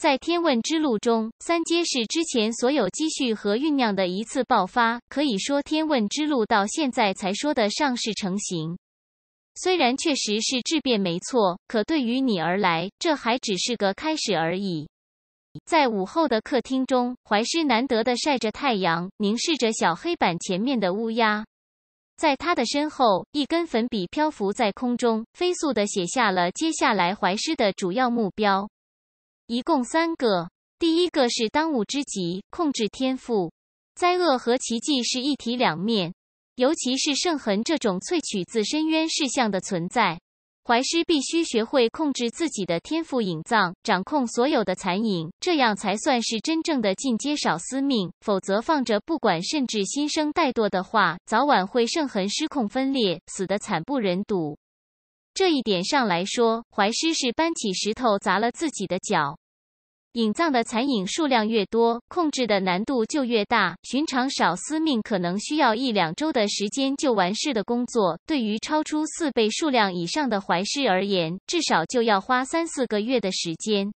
在《天问之路》中，三阶是之前所有积蓄和酝酿的一次爆发，可以说《天问之路》到现在才说得上是成型。虽然确实是质变，没错，可对于你而来，这还只是个开始而已。在午后的客厅中，怀师难得的晒着太阳，凝视着小黑板前面的乌鸦。在他的身后，一根粉笔漂浮在空中，飞速的写下了接下来怀师的主要目标。一共三个，第一个是当务之急，控制天赋。灾厄和奇迹是一体两面，尤其是圣痕这种萃取自深渊事项的存在，怀师必须学会控制自己的天赋，隐藏、掌控所有的残影，这样才算是真正的进阶少司命。否则放着不管，甚至心生怠惰的话，早晚会圣痕失控分裂，死得惨不忍睹。这一点上来说，怀师是搬起石头砸了自己的脚。隐藏的残影数量越多，控制的难度就越大。寻常少司命可能需要一两周的时间就完事的工作，对于超出四倍数量以上的怀师而言，至少就要花三四个月的时间。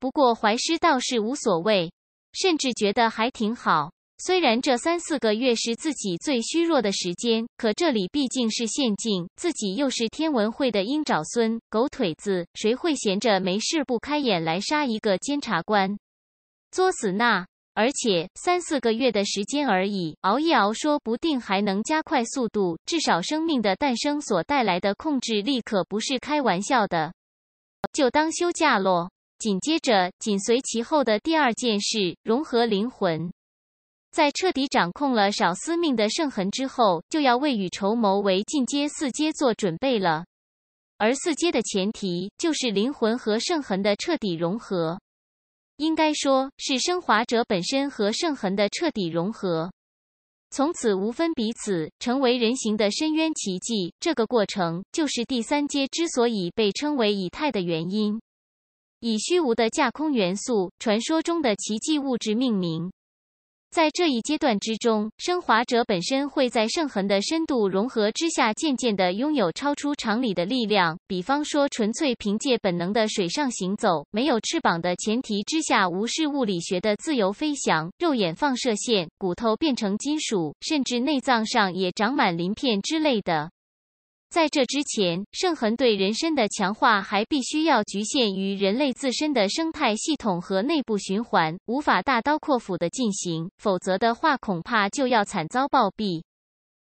不过怀师倒是无所谓，甚至觉得还挺好。虽然这三四个月是自己最虚弱的时间，可这里毕竟是陷阱，自己又是天文会的鹰爪孙狗腿子，谁会闲着没事不开眼来杀一个监察官作死呐！而且三四个月的时间而已，熬一熬，说不定还能加快速度。至少生命的诞生所带来的控制力可不是开玩笑的，就当休假喽。紧接着紧随其后的第二件事，融合灵魂。在彻底掌控了少司命的圣痕之后，就要未雨绸缪，为进阶四阶做准备了。而四阶的前提就是灵魂和圣痕的彻底融合，应该说是升华者本身和圣痕的彻底融合，从此无分彼此，成为人形的深渊奇迹。这个过程就是第三阶之所以被称为以太的原因，以虚无的架空元素、传说中的奇迹物质命名。在这一阶段之中，升华者本身会在圣痕的深度融合之下，渐渐的拥有超出常理的力量。比方说，纯粹凭借本能的水上行走，没有翅膀的前提之下无视物理学的自由飞翔，肉眼放射线，骨头变成金属，甚至内脏上也长满鳞片之类的。在这之前，圣痕对人身的强化还必须要局限于人类自身的生态系统和内部循环，无法大刀阔斧的进行，否则的话恐怕就要惨遭暴毙。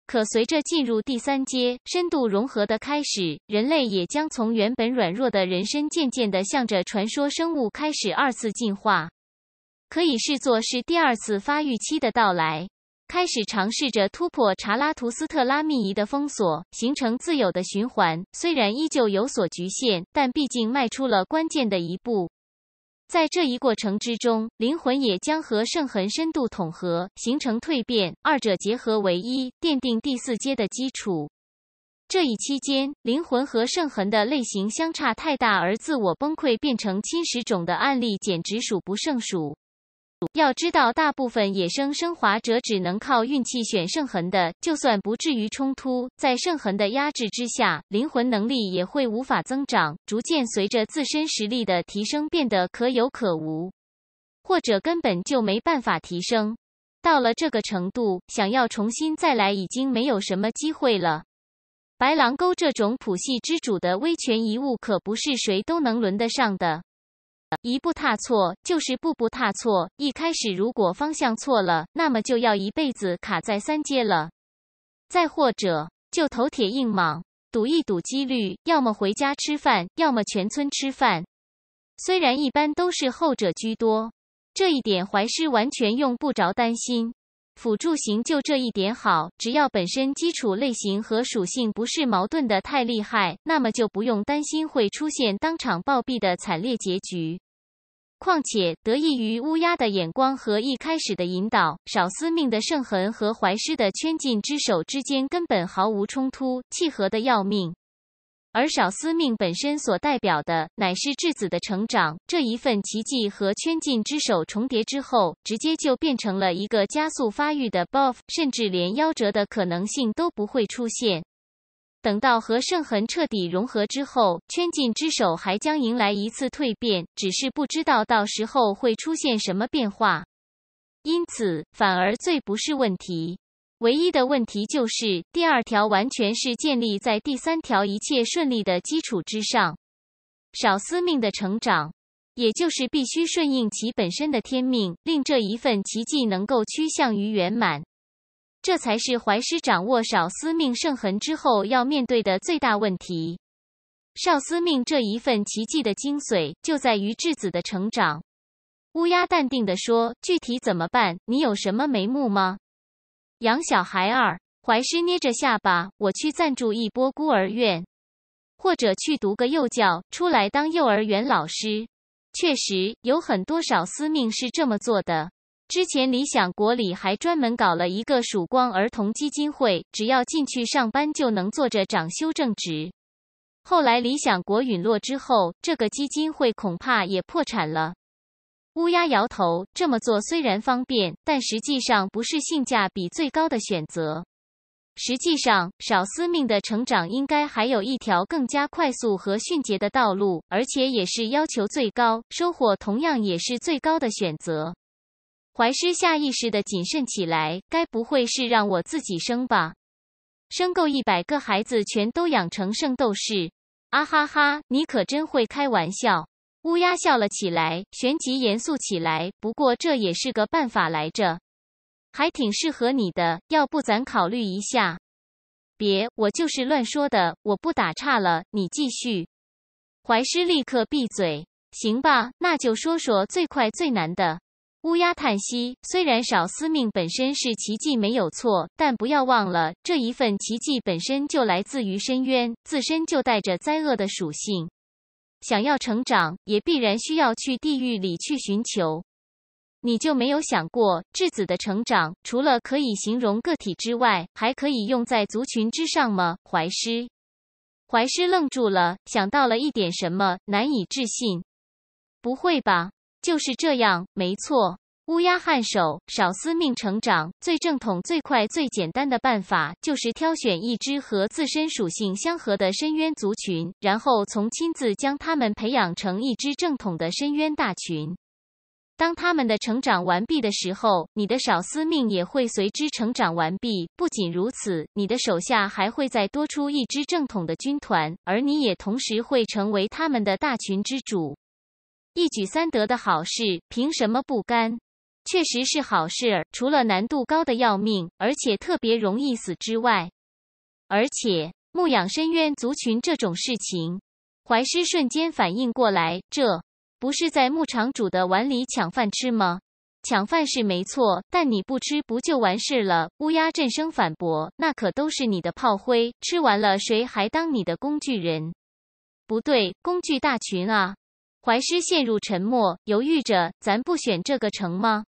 可随着进入第三阶深度融合的开始，人类也将从原本软弱的人身渐渐的向着传说生物开始二次进化，可以视作是第二次发育期的到来。开始尝试着突破查拉图斯特拉密仪的封锁，形成自由的循环。虽然依旧有所局限，但毕竟迈出了关键的一步。在这一过程之中，灵魂也将和圣痕深度统合，形成蜕变，二者结合为一，奠定第四阶的基础。这一期间，灵魂和圣痕的类型相差太大而自我崩溃，变成侵蚀种的案例简直数不胜数。要知道，大部分野生升华者只能靠运气选圣痕的，就算不至于冲突，在圣痕的压制之下，灵魂能力也会无法增长，逐渐随着自身实力的提升变得可有可无，或者根本就没办法提升。到了这个程度，想要重新再来已经没有什么机会了。白狼沟这种谱系之主的威权遗物，可不是谁都能轮得上的。一步踏错，就是步步踏错。一开始如果方向错了，那么就要一辈子卡在三阶了。再或者，就头铁硬莽，赌一赌几率，要么回家吃饭，要么全村吃饭。虽然一般都是后者居多，这一点怀师完全用不着担心。辅助型就这一点好，只要本身基础类型和属性不是矛盾的太厉害，那么就不用担心会出现当场暴毙的惨烈结局。况且得益于乌鸦的眼光和一开始的引导，少司命的圣痕和怀师的圈禁之手之间根本毫无冲突，契合的要命。而少司命本身所代表的，乃是质子的成长。这一份奇迹和圈禁之手重叠之后，直接就变成了一个加速发育的 buff，甚至连夭折的可能性都不会出现。等到和圣痕彻底融合之后，圈禁之手还将迎来一次蜕变，只是不知道到时候会出现什么变化。因此，反而最不是问题。唯一的问题就是，第二条完全是建立在第三条一切顺利的基础之上。少司命的成长，也就是必须顺应其本身的天命，令这一份奇迹能够趋向于圆满，这才是怀师掌握少司命圣痕之后要面对的最大问题。少司命这一份奇迹的精髓，就在于质子的成长。乌鸦淡定地说：“具体怎么办？你有什么眉目吗？”养小孩儿，怀师捏着下巴，我去赞助一波孤儿院，或者去读个幼教，出来当幼儿园老师。确实有很多少司命是这么做的。之前理想国里还专门搞了一个曙光儿童基金会，只要进去上班就能坐着涨修正值。后来理想国陨落之后，这个基金会恐怕也破产了。乌鸦摇头，这么做虽然方便，但实际上不是性价比最高的选择。实际上，少司命的成长应该还有一条更加快速和迅捷的道路，而且也是要求最高，收获同样也是最高的选择。怀师下意识的谨慎起来，该不会是让我自己生吧？生够一百个孩子，全都养成圣斗士？啊哈哈，你可真会开玩笑。乌鸦笑了起来，旋即严肃起来。不过这也是个办法来着，还挺适合你的。要不咱考虑一下？别，我就是乱说的，我不打岔了，你继续。怀师立刻闭嘴。行吧，那就说说最快最难的。乌鸦叹息：虽然少司命本身是奇迹没有错，但不要忘了，这一份奇迹本身就来自于深渊，自身就带着灾厄的属性。想要成长，也必然需要去地狱里去寻求。你就没有想过，质子的成长除了可以形容个体之外，还可以用在族群之上吗？怀师，怀师愣住了，想到了一点什么，难以置信。不会吧？就是这样，没错。乌鸦颔首，少司命成长最正统、最快、最简单的办法，就是挑选一只和自身属性相合的深渊族群，然后从亲自将他们培养成一支正统的深渊大群。当他们的成长完毕的时候，你的少司命也会随之成长完毕。不仅如此，你的手下还会再多出一支正统的军团，而你也同时会成为他们的大群之主，一举三得的好事，凭什么不干？确实是好事，除了难度高的要命，而且特别容易死之外，而且牧养深渊族群这种事情，怀师瞬间反应过来，这不是在牧场主的碗里抢饭吃吗？抢饭是没错，但你不吃不就完事了？乌鸦振声反驳：“那可都是你的炮灰，吃完了谁还当你的工具人？不对，工具大群啊！”怀师陷入沉默，犹豫着：“咱不选这个城吗？”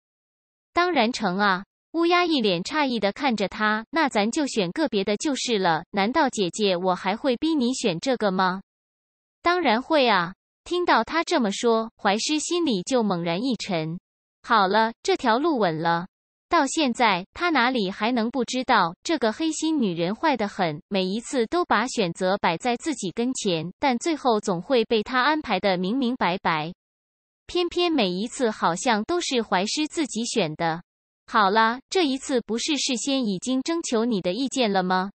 当然成啊！乌鸦一脸诧异的看着他，那咱就选个别的就是了。难道姐姐我还会逼你选这个吗？当然会啊！听到他这么说，怀师心里就猛然一沉。好了，这条路稳了。到现在，他哪里还能不知道这个黑心女人坏得很？每一次都把选择摆在自己跟前，但最后总会被他安排的明明白白。偏偏每一次好像都是怀师自己选的。好啦，这一次不是事先已经征求你的意见了吗？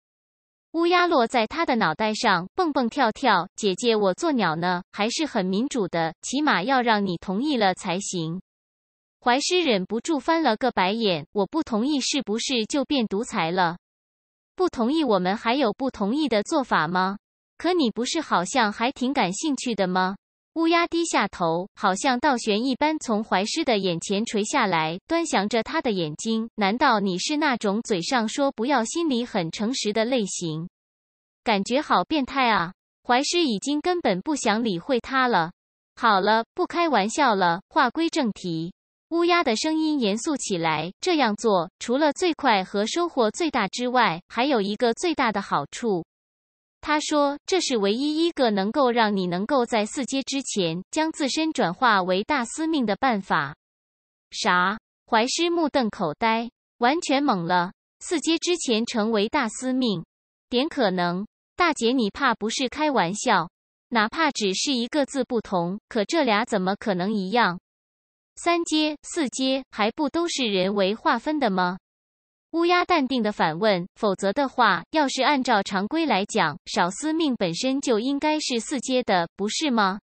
乌鸦落在他的脑袋上，蹦蹦跳跳。姐姐，我做鸟呢，还是很民主的，起码要让你同意了才行。怀师忍不住翻了个白眼。我不同意，是不是就变独裁了？不同意，我们还有不同意的做法吗？可你不是好像还挺感兴趣的吗？乌鸦低下头，好像倒悬一般从怀师的眼前垂下来，端详着他的眼睛。难道你是那种嘴上说不要，心里很诚实的类型？感觉好变态啊！怀师已经根本不想理会他了。好了，不开玩笑了，话归正题。乌鸦的声音严肃起来。这样做，除了最快和收获最大之外，还有一个最大的好处。他说：“这是唯一一个能够让你能够在四阶之前将自身转化为大司命的办法。”啥？怀师目瞪口呆，完全懵了。四阶之前成为大司命，点可能？大姐，你怕不是开玩笑？哪怕只是一个字不同，可这俩怎么可能一样？三阶、四阶还不都是人为划分的吗？乌鸦淡定地反问：“否则的话，要是按照常规来讲，少司命本身就应该是四阶的，不是吗？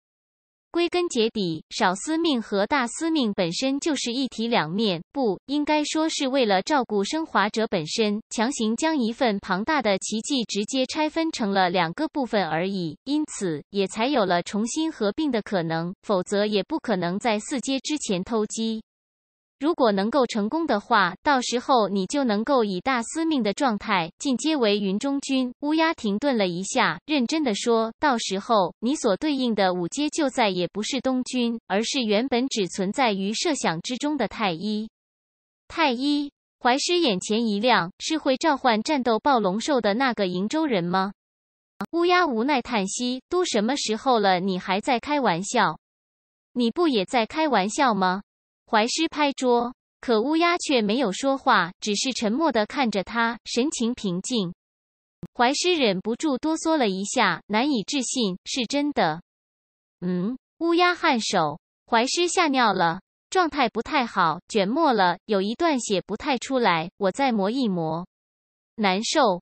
归根结底，少司命和大司命本身就是一体两面，不应该说是为了照顾升华者本身，强行将一份庞大的奇迹直接拆分成了两个部分而已。因此，也才有了重新合并的可能，否则也不可能在四阶之前偷鸡。”如果能够成功的话，到时候你就能够以大司命的状态进阶为云中君。乌鸦停顿了一下，认真的说：“到时候你所对应的五阶就再也不是东君，而是原本只存在于设想之中的太一。”太一，怀师眼前一亮：“是会召唤战斗暴龙兽的那个瀛州人吗？”乌鸦无奈叹息：“都什么时候了，你还在开玩笑？你不也在开玩笑吗？”怀师拍桌，可乌鸦却没有说话，只是沉默地看着他，神情平静。怀师忍不住哆嗦了一下，难以置信，是真的。嗯，乌鸦颔首。怀师吓尿了，状态不太好，卷没了，有一段写不太出来，我再磨一磨，难受。